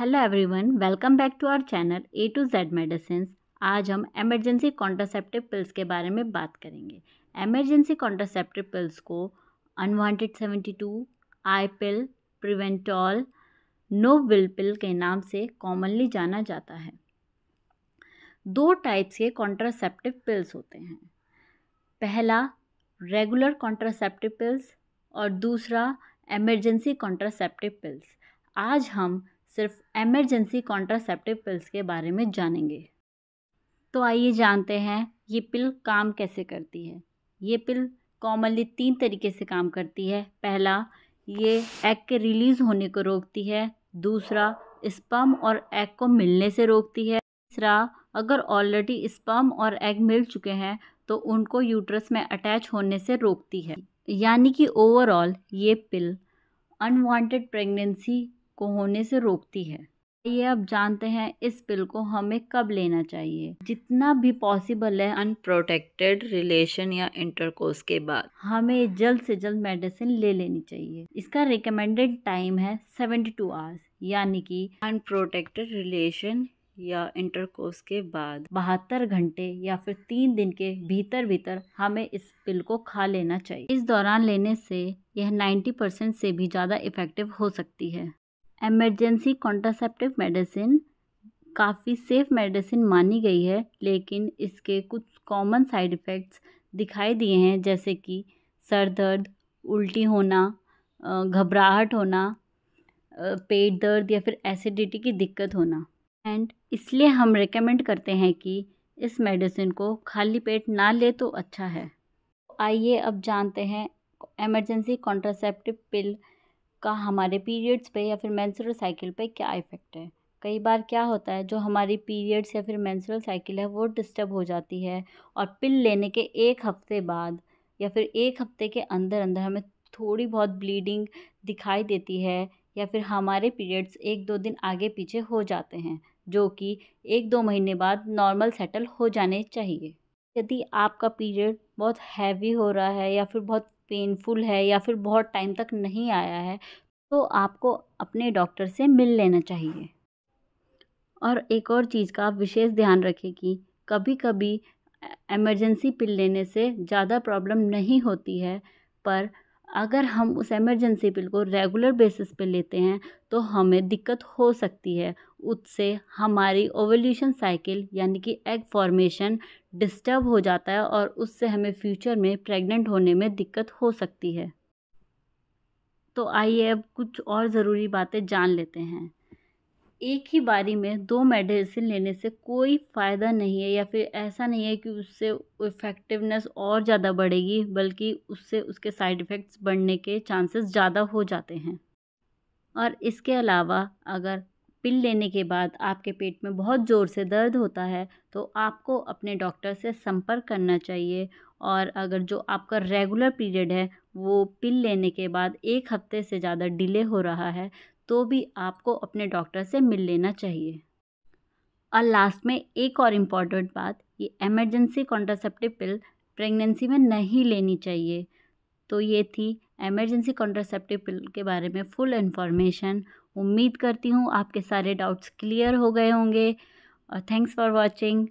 hello everyone welcome back to our channel A to Z medicine आज हम emergency contraceptive pills के बारे में बात करेंगे एमरजेंसी कॉन्ट्रासेप्टिव पिल्स को unwanted seventy two I pill प्रिवेंटॉल नो विल पिल के नाम से कॉमनली जाना जाता है दो टाइप्स के कॉन्ट्रासेप्टिव पिल्स होते हैं पहला रेगुलर कॉन्ट्रासेप्टिव पिल्स और दूसरा एमरजेंसी कॉन्ट्रासेप्टिव पिल्स आज हम सिर्फ एमरजेंसी कॉन्ट्रासेप्टिव पिल्स के बारे में जानेंगे तो आइए जानते हैं ये पिल काम कैसे करती है ये पिल कॉमनली तीन तरीके से काम करती है पहला ये एग के रिलीज़ होने को रोकती है दूसरा स्पम और एग को मिलने से रोकती है तीसरा अगर ऑलरेडी स्पम और एग मिल चुके हैं तो उनको यूट्रस में अटैच होने से रोकती है यानी कि ओवरऑल ये पिल अनवांटेड प्रेगनेंसी को होने से रोकती है ये आप जानते हैं इस पिल को हमें कब लेना चाहिए जितना भी पॉसिबल है अनप्रोटेक्टेड रिलेशन या इंटरकोर्स के बाद हमें जल्द से जल्द मेडिसिन ले लेनी चाहिए इसका रिकमेंडेड टाइम है सेवेंटी टू आवर्स यानी कि अनप्रोटेक्टेड रिलेशन या इंटरकोर्स के बाद बहत्तर घंटे या फिर तीन दिन के भीतर भीतर हमें इस पिल को खा लेना चाहिए इस दौरान लेने से यह 90 परसेंट से भी ज़्यादा इफेक्टिव हो सकती है एमरजेंसी कॉन्ट्रासेप्टिव मेडिसिन काफ़ी सेफ़ मेडिसिन मानी गई है लेकिन इसके कुछ कॉमन साइड इफ़ेक्ट्स दिखाई दिए हैं जैसे कि सर दर्द उल्टी होना घबराहट होना पेट दर्द या फिर एसिडिटी की दिक्कत होना एंड इसलिए हम रिकमेंड करते हैं कि इस मेडिसिन को खाली पेट ना ले तो अच्छा है तो आइए अब जानते हैं एमरजेंसी कॉन्ट्रासेप्टिव पिल का हमारे पीरियड्स पे या फिर मैंसुरल साइकिल पे क्या इफ़ेक्ट है कई बार क्या होता है जो हमारी पीरियड्स या फिर मैंसुरल साइकिल है वो डिस्टर्ब हो जाती है और पिल लेने के एक हफ्ते बाद या फिर एक हफ्ते के अंदर अंदर हमें थोड़ी बहुत ब्लीडिंग दिखाई देती है या फिर हमारे पीरियड्स एक दो दिन आगे पीछे हो जाते हैं जो कि एक दो महीने बाद नॉर्मल सेटल हो जाने चाहिए यदि आपका पीरियड बहुत हैवी हो रहा है या फिर बहुत पेनफुल है या फिर बहुत टाइम तक नहीं आया है तो आपको अपने डॉक्टर से मिल लेना चाहिए और एक और चीज़ का आप विशेष ध्यान रखें कि कभी कभी एमरजेंसी पिल लेने से ज़्यादा प्रॉब्लम नहीं होती है पर अगर हम उस एमरजेंसी पिल को रेगुलर बेसिस पे लेते हैं तो हमें दिक्कत हो सकती है उससे हमारी ओवल्यूशन साइकिल यानी कि एग फॉर्मेशन डिस्टर्ब हो जाता है और उससे हमें फ्यूचर में प्रेग्नेंट होने में दिक्कत हो सकती है तो आइए अब कुछ और ज़रूरी बातें जान लेते हैं एक ही बारी में दो मेडिसिन लेने से कोई फ़ायदा नहीं है या फिर ऐसा नहीं है कि उससे इफ़ेक्टिवनेस और ज़्यादा बढ़ेगी बल्कि उससे उसके साइड इफ़ेक्ट्स बढ़ने के चांसेस ज़्यादा हो जाते हैं और इसके अलावा अगर पिल लेने के बाद आपके पेट में बहुत ज़ोर से दर्द होता है तो आपको अपने डॉक्टर से संपर्क करना चाहिए और अगर जो आपका रेगुलर पीरियड है वो पिल लेने के बाद एक हफ्ते से ज़्यादा डिले हो रहा है तो भी आपको अपने डॉक्टर से मिल लेना चाहिए और लास्ट में एक और इम्पॉर्टेंट बात ये एमरजेंसी कॉन्ट्रासेप्टिव पिल प्रेगनेंसी में नहीं लेनी चाहिए तो ये थी एमरजेंसी कॉन्ट्रासेप्टिव पिल के बारे में फुल इन्फॉर्मेशन उम्मीद करती हूँ आपके सारे डाउट्स क्लियर हो गए होंगे और थैंक्स फॉर वॉचिंग